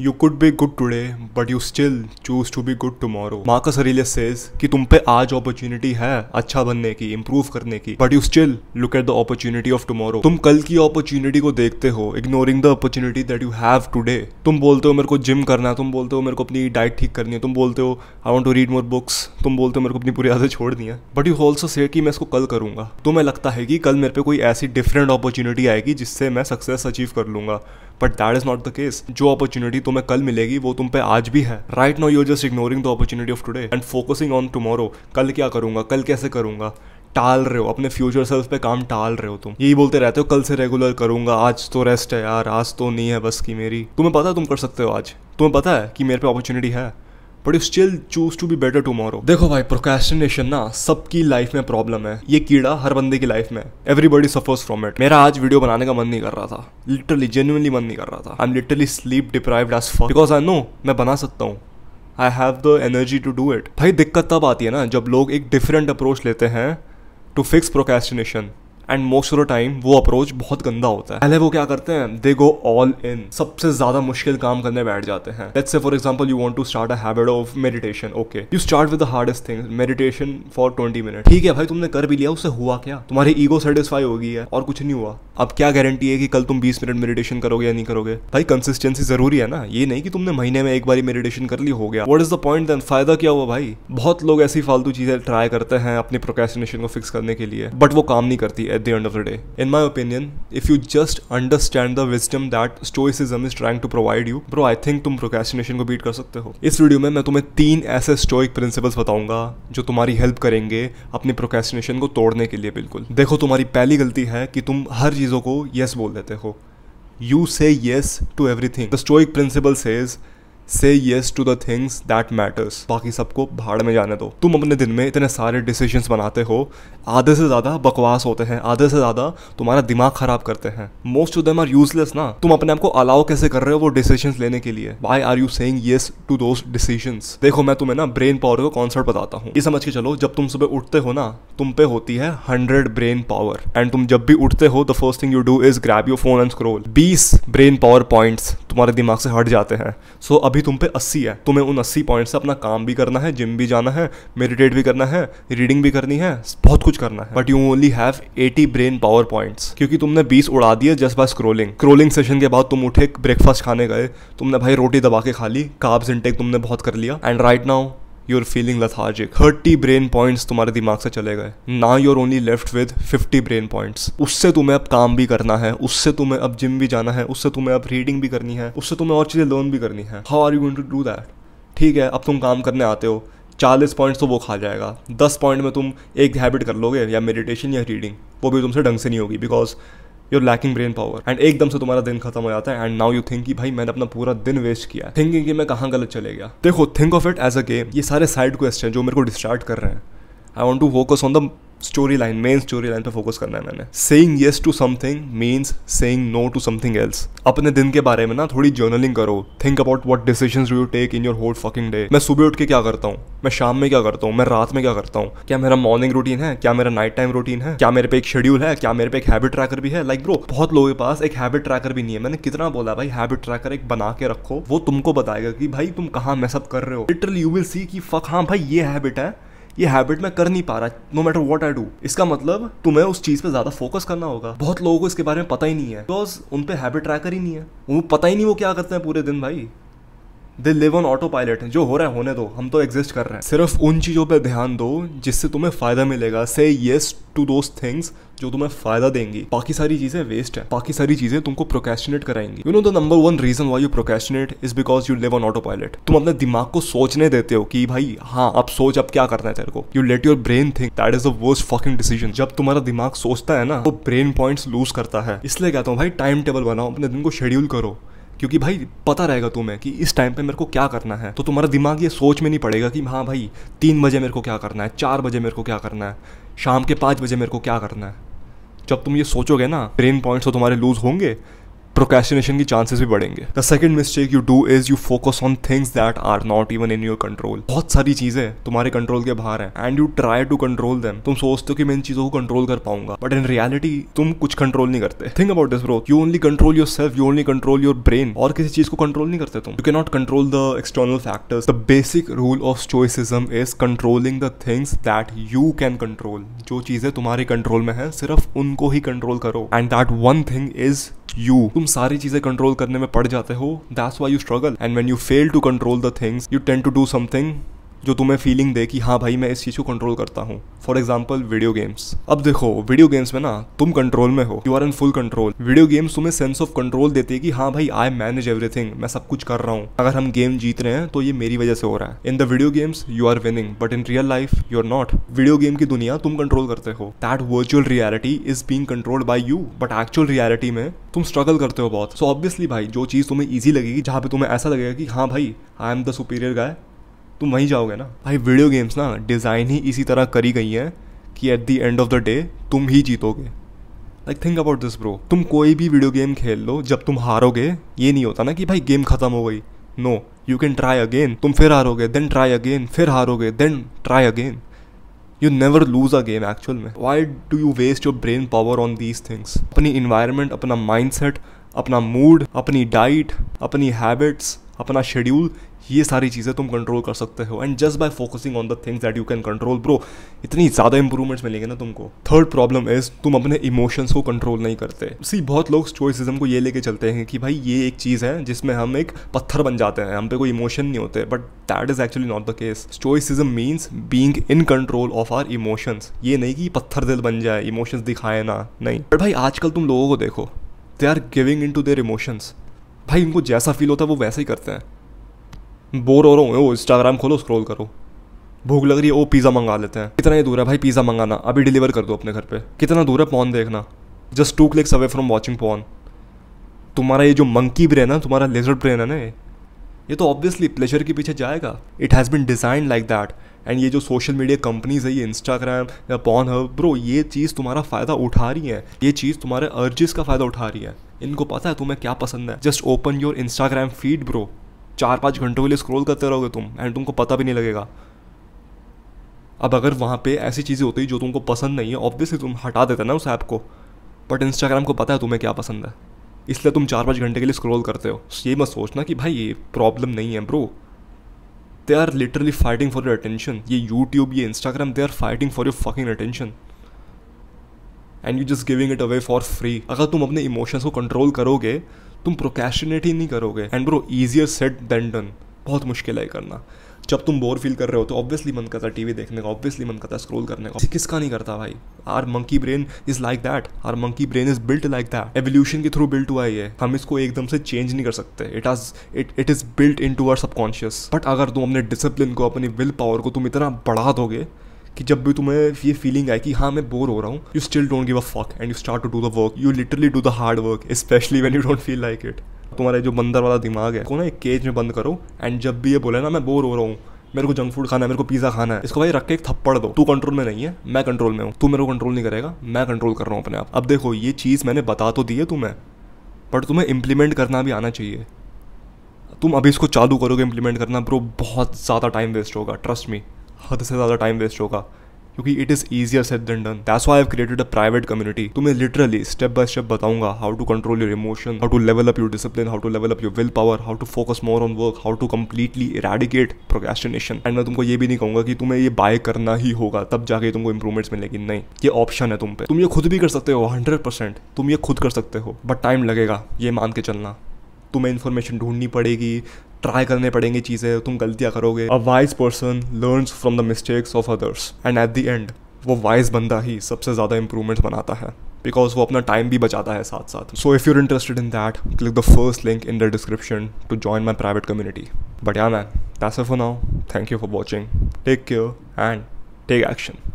You could be good today but you still choose to be good tomorrow Marcus Aurelius says कि तुम पे आज opportunity है अच्छा बनने की इम्प्रूव करने की but you still look at the opportunity of tomorrow तुम कल की अपॉर्चुनिटी को देखते हो ignoring the opportunity that you have today तुम बोलते हो मेरे को जिम करना है तुम बोलते हो मेरे को अपनी डाइट ठीक करनी है तुम बोलते हो I want to read more books तुम बोलते हो मेरे को अपनी पूरी आदत छोड़नी है बट यू ऑल्सो से कि मैं इसको कल करूंगा तुम्हें तो लगता है कि कल मेरे पे कोई ऐसी डिफरेंट अपॉर्चुनिटी आएगी जिससे मैं सक्सेस अचीव कर लूंगा but that is not the case जो अपॉर्चुनिटी तुम्हें कल मिलेगी वो तुम पे आज भी है right now you're just ignoring the opportunity of today and focusing on tomorrow कल क्या करूंगा कल कैसे करूंगा टाल रहे हो अपने फ्यूचर सेल्फ पे काम टाल रहे हो तुम यही बोलते रहते हो कल से रेगुलर करूंगा आज तो रेस्ट है यार आज तो नहीं है बस की मेरी तुम्हें पता है तुम कर सकते हो आज तुम्हें पता है कि मेरे पे अपॉर्चुनिटी है but you still choose to be better tomorrow देखो भाई प्रोकेस्टिनेशन ना सबकी लाइफ में प्रॉब्लम है ये कीड़ा हर बंदे की लाइफ में एवरीबडी सफर्स फ्रॉम इट मेरा आज वीडियो बनाने का मन नहीं कर रहा था लिटरली जेन्यूनली मन नहीं कर रहा था I am literally sleep deprived as for because I know मैं बना सकता हूँ I have the energy to do it भाई दिक्कत तब आती है ना जब लोग एक डिफरेंट अप्रोच लेते हैं to fix procrastination and most of the time वो अप्रोच बहुत गंदा होता है पहले वो क्या करते हैं दे गो ऑल इन सबसे ज्यादा मुश्किल काम करने बैठ जाते हैं let's say for example you want to start a habit of meditation okay you start with the hardest thing meditation for twenty minute ठीक है भाई तुमने कर भी लिया उससे हुआ क्या तुम्हारी ईगो सेटिस्फाई होगी है और कुछ नहीं हुआ अब क्या गारंटी है कि कल तुम बीस मिनट मेडिटेशन करोगे या नहीं करोगे भाई कंसिस्टेंसी जरूरी है ना ये नहीं कि तुमने महीने में एक बार मेडिटेशन कर ली हो गया what is the point then फायदा क्या हुआ भाई बहुत लोग ऐसी फालतू चीजें ट्राई करते हैं अपने प्रोकेशनेशन को फिक्स करने के लिए बट वो काम नहीं करती at the end of the day. In my opinion, if you just understand the wisdom that stoicism is trying to provide you, bro, I think तुम procrastination को beat कर सकते हो इस वीडियो में मैं तुम्हें तीन ऐसे stoic principles बताऊंगा जो तुम्हारी help करेंगे अपनी procrastination को तोड़ने के लिए बिल्कुल देखो तुम्हारी पहली गलती है कि तुम हर चीज़ों को yes बोल देते हो You say yes to everything. The stoic principle says say yes to the things that matters बाकी सबको भाड़ में जाने दो तुम अपने दिन में इतने सारे डिसीजन बनाते हो आधे से ज़्यादा बकवास होते हैं आधे से ज़्यादा तुम्हारा दिमाग ख़राब करते हैं most of them are useless ना तुम अपने आप को अलाउ कैसे कर रहे हो वो डिसीजन लेने के लिए why are you saying yes to those decisions देखो मैं तुम्हें ना ब्रेन पावर का कॉन्सर्ट बताता हूँ ये समझ के चलो जब तुम सुबह उठते हो ना तुम पे होती है हंड्रेड ब्रेन पावर एंड तुम जब भी उठते हो the first thing you do is grab your phone and scroll बीस ब्रेन पावर पॉइंट्स तुम्हारे दिमाग से हट जाते हैं सो so, अब अभी तुम पे अस्सी है तुम्हें उन अस्सी पॉइंट से अपना काम भी करना है जिम भी जाना है मेडिटेट भी करना है रीडिंग भी करनी है बहुत कुछ करना है but you only have eighty brain power point क्योंकि तुमने बीस उड़ा दिए just by scrolling scrolling session के बाद तुम उठे ब्रेकफास्ट खाने गए तुमने भाई रोटी दबा के खा ली काब्स इनटेक तुमने बहुत कर लिया and right now you are feeling lethargic thirty brain points तुम्हारे दिमाग से चले गए ना you are only left with fifty brain points उससे तुम्हें अब काम भी करना है उससे तुम्हें अब जिम भी जाना है उससे तुम्हें अब रीडिंग भी करनी है उससे तुम्हें और चीज़ें लर्न भी करनी है how are you going to do that ठीक है अब तुम काम करने आते हो चालीस पॉइंट्स तो वो खा जाएगा दस पॉइंट में तुम एक हैबिट कर लोगे या मेडिटेशन या रीडिंग वो भी तुमसे ढंग से नहीं होगी because you're lacking brain power and एकदम से तुम्हारा दिन खत्म हो जाता है एंड नाउ यू थिंक कि भाई मैंने अपना पूरा दिन वेस्ट किया थिंकिंग कि मैं कहाँ गलत चले गया देखो think of it as a game ये सारे साइड क्वेश्चन जो मेरे को डिस्टार्ट कर रहे हैं I want to focus on the story line main story line पे फोकस करना है मैंने saying yes to something means saying no to something else अपने दिन के बारे में ना थोड़ी जर्नलिंग करो think about what decision you take in your whole fucking day मैं सुबह उठ के क्या करता हूँ मैं शाम में क्या करता हूँ मैं रात में क्या करता हूँ क्या मेरा मॉर्निंग रूटीन है क्या मेरा नाइट टाइम रूटीन है क्या मेरे पे एक शेड्यूल है क्या मेरे पे एक हैबिट ट्रैकर भी है लाइक like, ब्रो बहुत लोगों के पास एक हैबिट ट्रैकर भी नहीं है मैंने कितना बोला भाई हैबिट ट्रैकर एक बना के रखो वो तुमको बताएगा कि भाई तुम कहाँ मैसअप कर रहे हो लिटरली यू विल सी कि फक हाँ भाई ये हैबिट है ये हैबिट मैं कर नहीं पा रहा no matter what I do इसका मतलब तुम्हें उस चीज़ पे ज़्यादा फोकस करना होगा बहुत लोगों को इसके बारे में पता ही नहीं है बिकॉज उन पर हैबिट ट्रैकर ही नहीं है वो पता ही नहीं वो क्या करते हैं पूरे दिन भाई they live on autopilot जो हो रहा है होने दो हम तो एग्जिस्ट कर रहे हैं सिर्फ उन चीज़ों पे ध्यान दो जिससे तुम्हें फ़ायदा मिलेगा से येस टू दोज थिंग्स जो तुम्हें फ़ायदा देंगी बाकी सारी चीज़ें वेस्ट है बाकी सारी चीज़ें तुमको प्रोकेशनेट कराएंगी you know the number one reason why you procrastinate is because you live on autopilot तुम अपने दिमाग को सोचने देते हो कि भाई हाँ अब सोच अब क्या करना है तेरे को you let your brain think that is the worst fucking decision जब तुम्हारा दिमाग सोचता है ना वो ब्रेन पॉइंट्स लूज करता है इसलिए कहता हूँ भाई टाइम टेबल बनाओ अपने दिन को शेड्यूल करो क्योंकि भाई पता रहेगा तुम्हें कि इस टाइम पे मेरे को क्या करना है तो तुम्हारा दिमाग ये सोच में नहीं पड़ेगा कि हाँ भाई तीन बजे मेरे को क्या करना है चार बजे मेरे को क्या करना है शाम के पाँच बजे मेरे को क्या करना है जब तुम ये सोचोगे ना ब्रेन पॉइंट्स तो तुम्हारे लूज़ होंगे प्रोकेस्टिनेशन की चांसेस भी बढ़ेंगे the second mistake you do is you focus on things that are not even in your control बहुत सारी चीजें तुम्हारे कंट्रोल के बाहर है and you try to control them तुम सोचते हो कि मैं इन चीजों को कंट्रोल कर पाऊंगा बट इन रियलिटी तुम कुछ कंट्रोल नहीं करते think about this bro you only control yourself you only control your brain और किसी चीज को कंट्रोल नहीं करते तुम you not control the external factors the basic rule of stoicism is controlling the things that you can control जो चीजें तुम्हारे कंट्रोल में है सिर्फ उनको ही कंट्रोल करो and that one thing is you तुम तुम सारी चीजें कंट्रोल करने में पड़ जाते हो that's why you struggle and when you fail to control the things you tend to do something जो तुम्हें फीलिंग दे कि हाँ भाई मैं इस चीज़ को कंट्रोल करता हूँ फॉर एग्जाम्पल वीडियो गेम्स अब देखो वीडियो गेम्स में ना तुम कंट्रोल में हो you are in full control video games तुम्हें सेंस ऑफ कंट्रोल देते कि हाँ भाई आई मैनेज एवरीथिंग मैं सब कुछ कर रहा हूँ अगर हम गेम जीत रहे हैं तो ये मेरी वजह से हो रहा है in the video games you are winning but in real life you are not video game की दुनिया तुम कंट्रोल करते हो that virtual reality is being controlled by you but actual reality में तुम स्ट्रगल करते हो बहुत सो so ऑब्वियसली भाई जो चीज़ तुम्हें ईजी लगेगी जहाँ पे तुम्हें ऐसा लगेगा कि हाँ भाई I am the superior guy तुम वहीं जाओगे ना भाई वीडियो गेम्स ना डिज़ाइन ही इसी तरह करी गई हैं कि at the end of the day तुम ही जीतोगे like think about this bro तुम कोई भी वीडियो गेम खेल लो जब तुम हारोगे ये नहीं होता ना कि भाई गेम ख़त्म हो गई no you can try again तुम फिर हारोगे देन ट्राई अगेन फिर हारोगे then try again you never lose a game actual में why do you waste your brain power on these things अपनी इन्वायरमेंट अपना माइंड सेट अपना मूड अपनी डाइट अपनी हैबिट्स अपना शेड्यूल ये सारी चीज़ें तुम कंट्रोल कर सकते हो and just by focusing on the things that you can control bro इतनी ज़्यादा इंप्रूवमेंट्स मिलेंगे ना तुमको थर्ड प्रॉब्लम इज तुम अपने इमोशंस को कंट्रोल नहीं करते सी बहुत लोग स्टोइसिज्म को ये लेके चलते हैं कि भाई ये एक चीज़ है जिसमें हम एक पत्थर बन जाते हैं हम पे कोई इमोशन नहीं होते but that is actually not the case stoicism means being in control of our emotions ये नहीं कि पत्थर दिल बन जाए इमोशंस दिखाए ना नहीं बट भाई आजकल तुम लोगों को देखो they are giving in to their emotions भाई उनको जैसा फील होता है वो वैसे ही करते हैं बोर हो रहा हूँ इंस्टाग्राम खोलो स्क्रॉल करो भूख लग रही है ओ पिज़्ज़ा मंगा लेते हैं कितना ही दूर है भाई पिज़्ज़ा मंगाना अभी डिलीवर कर दो अपने घर पे कितना दूर है पॉन देखना just two clicks away from watching porn तुम्हारा ये जो मंकी ब्रेन है तुम्हारा लेजर ब्रेन है ना ये ये तो ऑब्वियसली प्लेजर के पीछे जाएगा it has been designed like that and ये जो सोशल मीडिया कंपनीज है ये इंस्टाग्राम या पॉन हब ब्रो ये चीज़ तुम्हारा फ़ायदा उठा रही है ये चीज़ तुम्हारे अर्जिस का फ़ायदा उठा रही है इनको पता है तुम्हें क्या पसंद है just open your Instagram feed bro चार पाँच घंटों के लिए स्क्रोल करते रहोगे तुम एंड तुमको पता भी नहीं लगेगा अब अगर वहाँ पे ऐसी चीज़ें होती जो तुमको पसंद नहीं है ऑब्वियसली तुम हटा देते ना उस ऐप को बट इंस्टाग्राम को पता है तुम्हें क्या पसंद है इसलिए तुम चार पाँच घंटे के लिए स्क्रॉल करते हो ये मत सोचना कि भाई ये प्रॉब्लम नहीं है bro they are literally fighting for your attention ये यूट्यूब ये Instagram they are fighting for your fucking attention and you just giving it away for free अगर तुम अपने इमोशंस को कंट्रोल करोगे तुम प्रोकेशनेट ही नहीं करोगे and bro easier said than done बहुत मुश्किल है करना जब तुम बोर फील कर रहे हो तो ऑब्वियसली मन करता है टीवी देखने का ऑब्वियसली मन करता है स्क्रोल करने का किसका नहीं करता भाई our monkey brain is like that our monkey brain is built like that evolution के थ्रू बिल्ट हुआ है हम इसको एकदम से चेंज नहीं कर सकते इट आज it it is built into our subconscious but अगर तुम अपने डिसिप्लिन को अपनी विल पावर को तुम इतना बढ़ा दोगे कि जब भी तुम्हें ये फीलिंग आए कि हाँ मैं बोर हो रहा हूँ you still don't give a fuck and you start to do the work you literally do the hard work especially when you don't feel like it तुम्हारे जो बंदर वाला दिमाग है को ना एक केज में बंद करो एंड जब भी ये बोले ना मैं बोर हो रहा हूँ मेरे को जंक फूड खाना है मेरे को पिज़्ज़ा खाना है इसको भाई रख के एक थप्पड़ दो तू कंट्रोल में नहीं है मैं कंट्रोल में हूँ तू मेरे को कंट्रोल नहीं करेगा मैं कंट्रोल कर रहा हूँ अपने आप अब देखो ये चीज़ मैंने बता तो दी है तुम्हें बट तुम्हें इम्प्लीमेंट करना भी आना चाहिए तुम अभी इसको चालू करोगे इम्प्लीमेंट करना ब्रो बहुत ज़्यादा टाइम वेस्ट होगा ट्रस्ट मी हद से ज़्यादा टाइम वेस्ट होगा क्योंकि it is easier said than done that's why I have created a private community तो मैं लिटरली स्टेप बाय स्टेप बताऊंगा how to control your emotion how to level up your discipline how to level up your will power how to focus more on work how to completely eradicate procrastination and मैं तुमको ये भी नहीं कहूंगा कि तुम्हें ये बाय करना ही होगा तब जाके तुमको इंप्रूवमेंट्स मिलेगी नहीं ये ऑप्शन है तुम पे तुम ये खुद भी कर सकते हो हंड्रेड परसेंट तुम ये खुद कर सकते हो बट टाइम लगेगा ये मान के चलना तुम्हें इन्फॉर्मेशन ढूंढनी पड़ेगी ट्राई करने पड़ेंगी चीज़ें तुम गलतियाँ करोगे a wise person learn from the mistakes of others and at the end वो वाइज बंदा ही सबसे ज़्यादा इंप्रूवमेंट बनाता है बिकॉज वो अपना टाइम भी बचाता है साथ साथ so if you're interested in that click the first link in the description to join my private community but yeah man that's for now thank you for watching take care and take action